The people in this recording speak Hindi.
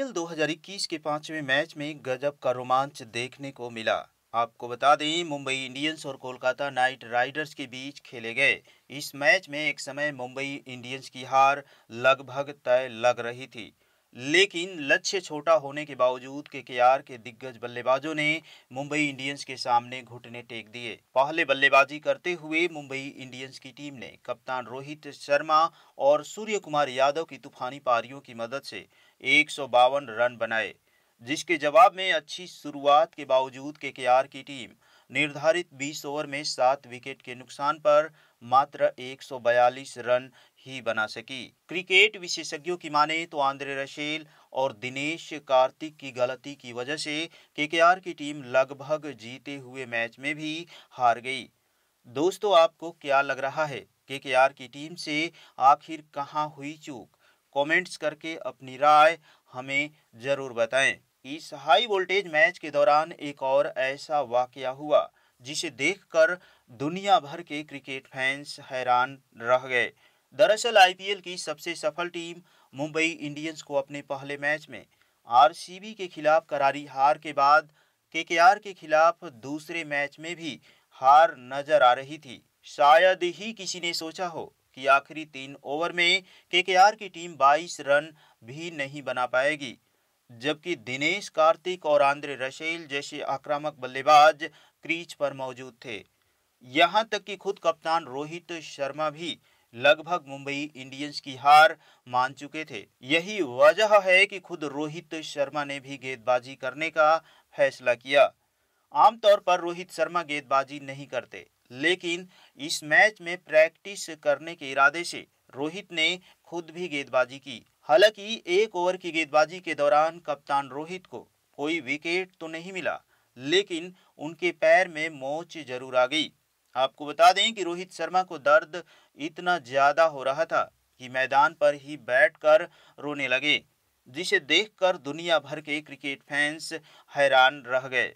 आईपीएल 2021 के पांचवें मैच में गजब का रोमांच देखने को मिला आपको बता दें मुंबई इंडियंस और कोलकाता नाइट राइडर्स के बीच खेले गए इस मैच में एक समय मुंबई इंडियंस की हार लगभग तय लग रही थी लेकिन लक्ष्य छोटा होने के बावजूद के के के दिग्गज बल्लेबाजों ने मुंबई इंडियंस के सामने घुटने टेक दिए पहले बल्लेबाजी करते हुए मुंबई इंडियंस की टीम ने कप्तान रोहित शर्मा और सूर्य कुमार यादव की तूफानी पारियों की मदद से एक रन बनाए जिसके जवाब में अच्छी शुरुआत के बावजूद के की टीम निर्धारित 20 ओवर में सात विकेट के नुकसान पर मात्र 142 रन ही बना सकी क्रिकेट विशेषज्ञों की माने तो आंद्रे रशेल और दिनेश कार्तिक की गलती की वजह से केकेआर की टीम लगभग जीते हुए मैच में भी हार गई दोस्तों आपको क्या लग रहा है केकेआर की टीम से आखिर कहाँ हुई चूक कमेंट्स करके अपनी राय हमें ज़रूर बताएं इस हाई वोल्टेज मैच के दौरान एक और ऐसा वाक्य हुआ जिसे देखकर दुनिया भर के क्रिकेट फैंस हैरान रह गए दरअसल आईपीएल की सबसे सफल टीम मुंबई इंडियंस को अपने पहले मैच में आरसीबी के खिलाफ करारी हार के बाद केकेआर के खिलाफ दूसरे मैच में भी हार नजर आ रही थी शायद ही किसी ने सोचा हो कि आखिरी तीन ओवर में केकेआर की टीम 22 रन भी नहीं बना पाएगी जबकि दिनेश कार्तिक और आंद्रे रशेल जैसे आक्रामक बल्लेबाज क्रीज पर मौजूद थे यहां तक कि खुद कप्तान रोहित शर्मा भी लगभग मुंबई इंडियंस की हार मान चुके थे यही वजह है कि खुद रोहित शर्मा ने भी गेंदबाजी करने का फैसला किया आमतौर पर रोहित शर्मा गेंदबाजी नहीं करते लेकिन इस मैच में प्रैक्टिस करने के इरादे से रोहित ने खुद भी गेंदबाजी की हालांकि एक ओवर की गेंदबाजी के दौरान कप्तान रोहित को कोई विकेट तो नहीं मिला लेकिन उनके पैर में मोच जरूर आ गई आपको बता दें कि रोहित शर्मा को दर्द इतना ज़्यादा हो रहा था कि मैदान पर ही बैठकर रोने लगे जिसे देखकर दुनिया भर के क्रिकेट फैंस हैरान रह गए